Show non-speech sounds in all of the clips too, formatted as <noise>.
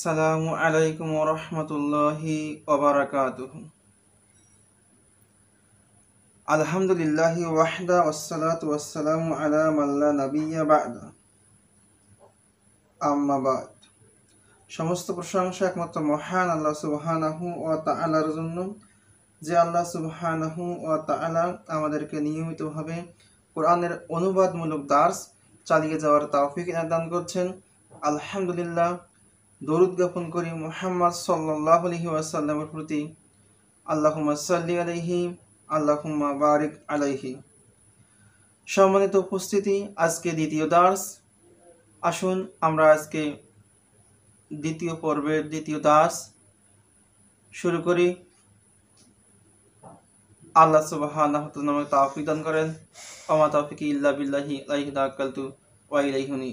আসসালামু আলাইকুম রহমতুল্লাহি আলহামদুলিল্লাহ ওয়াহদা ওসালাত ওয়াসালাম আলা মাল্লা নবিয়া আম্মাবাদ সমস্ত প্রশংসা একমাত্র মহান আল্লাহ সুবহানাহু ও তাআলার জন্য যে আল্লাহ সুবহানাহু ও তাআলা আমাদেরকে নিয়মিতভাবে কোরআনের অনুবাদমূলক দাস চালিয়ে যাওয়ার তাওফিক দান করছেন আলহামদুলিল্লাহ দরুদ জ্ঞাপন করি মোহাম্মদ সাল্লাহ আলহি ওয়াসাল্লামের প্রতি আল্লাহ সাল্লি আলহি আল্লাহ বারিক আলহি সম্মানিত উপস্থিতি আজকে দ্বিতীয় দাস আসুন আমরা আজকে দ্বিতীয় পর্বের দ্বিতীয় দাস শুরু করি আল্লাহ সুবাহ তাফিদান করেন অমা তাফিকি ইল্লা বিল্লাহি আলাইহি তাওয়াক্কালতু ওয়া ইলাইহি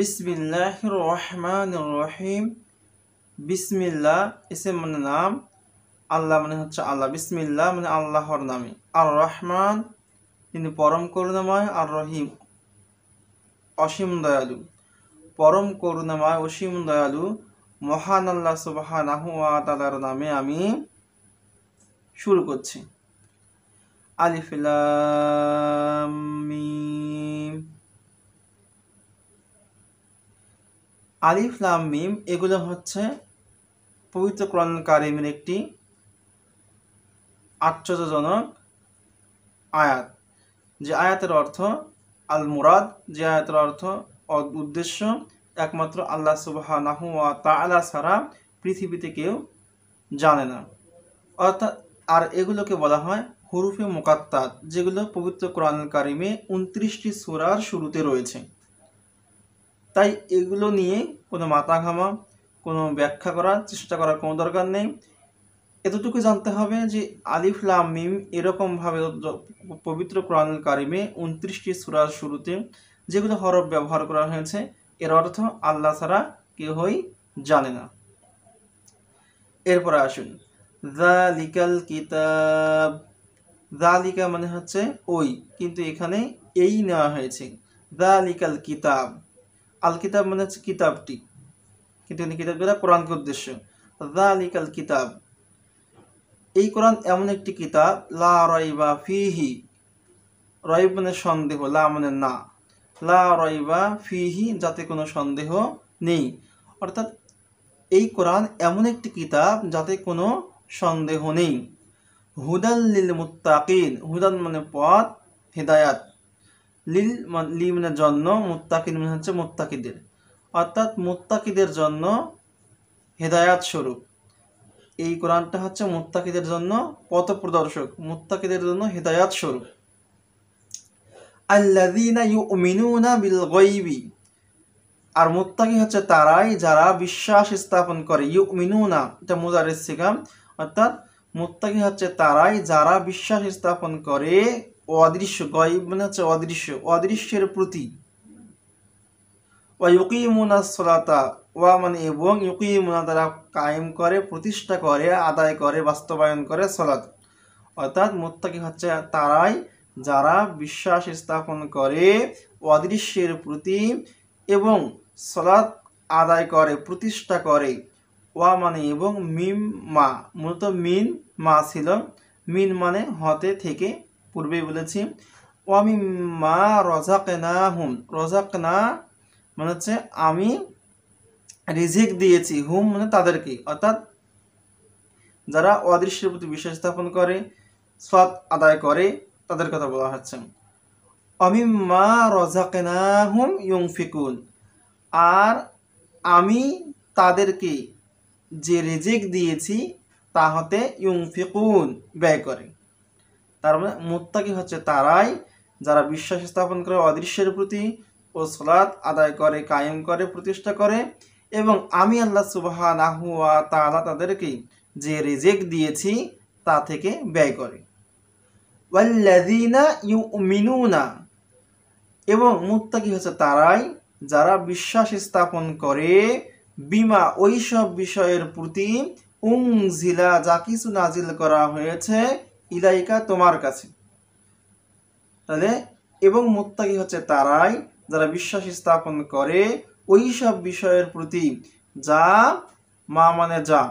বিসমিল্লাহ রহমান রহিম বিসমিল্লা ইসে মানে নাম আল্লাহ মানে হচ্ছে আল্লাহ বিসমিল্লা মানে আল্লাহর নামে আর রহমান তিনি পরম করুণাময় আর রহিম অসীম দয়ালু পরম করুণাময় অসীম দয়ালু মহান আল্লাহ সুবাহানাহু তালার নামে আমি শুরু করছি আলিফিলাম আলিফ লাম মিম এগুলো হচ্ছে পবিত্র কোরআন কারিমের একটি আশ্চর্যজনক আয়াত যে আয়াতের অর্থ আল মুরাদ যে আয়াতের অর্থ উদ্দেশ্য একমাত্র আল্লাহ সুবাহ নাহুয়া তালা ছাড়া পৃথিবীতে কেউ জানে না অর্থাৎ আর এগুলোকে বলা হয় হরুফে মোকাত্তাত যেগুলো পবিত্র কোরআন কারিমে উনত্রিশটি সুরার শুরুতে রয়েছে তাই এগুলো নিয়ে কোনো মাথা ঘামা কোনো ব্যাখ্যা করার চেষ্টা করার কোনো দরকার নেই এতটুকু জানতে হবে যে আলিফ লাম মিম এরকমভাবে পবিত্র কোরআনুল কারিমে উনত্রিশটি সুরার শুরুতে যেগুলো হরফ ব্যবহার করা হয়েছে এর অর্থ আল্লাহ ছাড়া কেহই জানে না এরপরে আসুন জালিকাল কিতাব জালিকা মানে হচ্ছে ওই কিন্তু এখানে এই নেওয়া হয়েছে জালিকাল কিতাব আল কিতাব মানে হচ্ছে কিতাবটি কিন্তু কিতাব দ্বারা কোরআনকে উদ্দেশ্য দা আলিক আল কিতাব এই কোরআন এমন একটি কিতাব লা রয়বা ফিহি রয়ব মানে সন্দেহ লা মানে না লা রয়বা ফিহি যাতে কোনো সন্দেহ নেই অর্থাৎ এই কোরআন এমন একটি কিতাব যাতে কোনো সন্দেহ নেই হুদাল্লিল মুত্তাকিন হুদান মানে পথ হেদায়াত লিল মানে লিমনের জন্য মোত্তাকিন মানে হচ্ছে মুত্তাকিদের অর্থাৎ মুত্তাকিদের জন্য হেদায়াত স্বরূপ এই কোরআনটা হচ্ছে মুত্তাকিদের জন্য পথ প্রদর্শক মোত্তাকিদের জন্য হেদায়াত স্বরূপ আল্লাদিনা ইউমিনুনা বিল গাইবি আর মুত্তাকি হচ্ছে তারাই যারা বিশ্বাস স্থাপন করে ইউ ইউমিনুনা এটা মুজারিস সিকাম অর্থাৎ মুত্তাকি হচ্ছে তারাই যারা বিশ্বাস স্থাপন করে অদৃশ্য গয়ব মানে হচ্ছে অদৃশ্য অদৃশ্যের প্রতি ওয়ুকিমুনা ওয়া মানে এবং ইউকিমুনা তারা কায়েম করে প্রতিষ্ঠা করে আদায় করে বাস্তবায়ন করে সলাত অর্থাৎ মোত্তাকি হচ্ছে তারাই যারা বিশ্বাস স্থাপন করে অদৃশ্যের প্রতি এবং সলাৎ আদায় করে প্রতিষ্ঠা করে ওয়া মানে এবং মিম মা মূলত মিন মা ছিল মিন মানে হতে থেকে পূর্বেই বলেছি আমি মা ওয়ামিম্মা না হুম না মানে হচ্ছে আমি রিজিক দিয়েছি হুম মানে তাদেরকে অর্থাৎ যারা অদৃশ্যের প্রতি বিশ্বাস স্থাপন করে সৎ আদায় করে তাদের কথা বলা হচ্ছে আমি মা অমিম্মা না হুম ফিকুন আর আমি তাদেরকে যে রেজেক দিয়েছি তা হতে ফিকুন ব্যয় করে তার মানে মোত্তাকি হচ্ছে তারাই যারা বিশ্বাস স্থাপন করে অদৃশ্যের প্রতি ও সলাৎ আদায় করে কায়েম করে প্রতিষ্ঠা করে এবং আমি আল্লাহ সুবাহা নাহুয়া তালা তাদেরকে যে রেজেক দিয়েছি তা থেকে ব্যয় করে ওয়াল্লাদিনা ইউ মিনুনা এবং মুত্তাকি হচ্ছে তারাই যারা বিশ্বাস স্থাপন করে বিমা ওইসব বিষয়ের প্রতি উং ঝিলা যা কিছু নাজিল করা হয়েছে ইলাইকা তোমার কাছে তাহলে এবং মোত্তাকি হচ্ছে তারাই যারা বিশ্বাস স্থাপন করে ওই সব বিষয়ের প্রতি যা মা মানে যা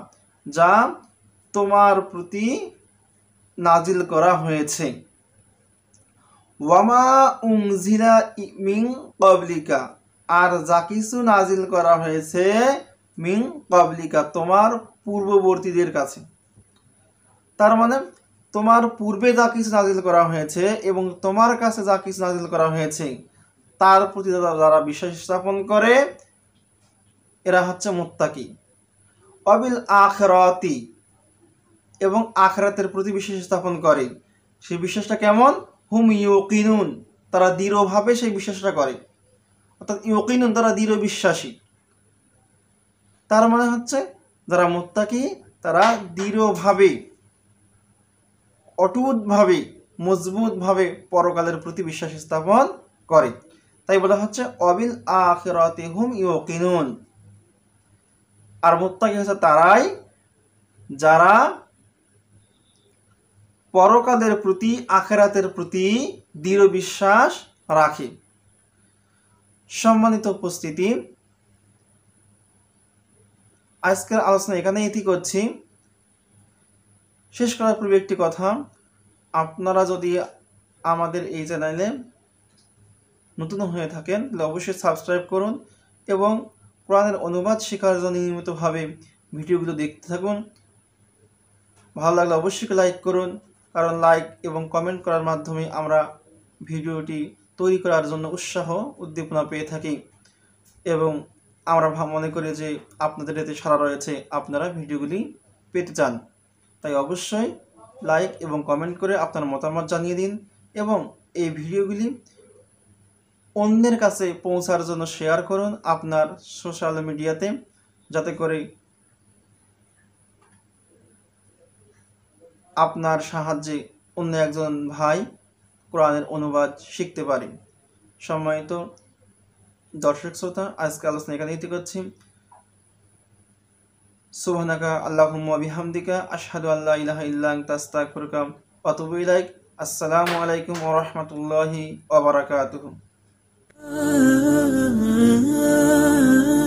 যা তোমার প্রতি নাজিল করা হয়েছে ওয়ামা উংজিরা মিং পাবলিকা আর যা কিছু নাজিল করা হয়েছে মিং পাবলিকা তোমার পূর্ববর্তীদের কাছে তার মানে তোমার পূর্বে যা কিছু নাজিল করা হয়েছে এবং তোমার কাছে যা কিছু নাজিল করা হয়েছে তার প্রতি যারা বিশ্বাস স্থাপন করে এরা হচ্ছে মোত্তাকি অবিল আখরাতি এবং আখরাতের প্রতি বিশ্বাস স্থাপন করে সেই বিশ্বাসটা কেমন হুম ইউকিনুন তারা দৃঢ়ভাবে সেই বিশ্বাসটা করে অর্থাৎ ইউকিনুন তারা দৃঢ় বিশ্বাসী তার মানে হচ্ছে যারা মোত্তাকি তারা দৃঢ়ভাবে অটুটভাবে মজবুতভাবে পরকালের প্রতি বিশ্বাস স্থাপন করে তাই বলা হচ্ছে অবিল আখেরাতে হুম ইউকিনুন আর মোত্তাকি হচ্ছে তারাই যারা পরকালের প্রতি আখেরাতের প্রতি দৃঢ় বিশ্বাস রাখে সম্মানিত উপস্থিতি আজকের আলোচনা এখানে ইতি করছি শেষ করার পূর্বে একটি কথা আপনারা যদি আমাদের এই চ্যানেলে নতুন হয়ে থাকেন তাহলে অবশ্যই সাবস্ক্রাইব করুন এবং কোরআনের অনুবাদ শেখার জন্য নিয়মিতভাবে ভিডিওগুলো দেখতে থাকুন ভালো লাগলে অবশ্যই লাইক করুন কারণ লাইক এবং কমেন্ট করার মাধ্যমে আমরা ভিডিওটি তৈরি করার জন্য উৎসাহ উদ্দীপনা পেয়ে থাকি এবং আমরা মনে করি যে আপনাদের এতে সারা রয়েছে আপনারা ভিডিওগুলি পেতে চান তাই অবশ্যই লাইক এবং কমেন্ট করে আপনার মতামত জানিয়ে দিন এবং এই ভিডিওগুলি অন্যের কাছে পৌঁছার জন্য শেয়ার করুন আপনার সোশ্যাল মিডিয়াতে যাতে করে আপনার সাহায্যে অন্য একজন ভাই কোরআনের অনুবাদ শিখতে পারে সম্মানিত দর্শক শ্রোতা আজকে আলোচনা এখানে করছি সোহানাকা আল্লাহুম্মা বিহামদিকা আশহাদু আল্লাহ ইলাহা ইল্লা আনতা আস্তাগফিরুকা ওয়া আতুবু ইলাইক আসসালামু আলাইকুম ওয়া রাহমাতুল্লাহি <laughs>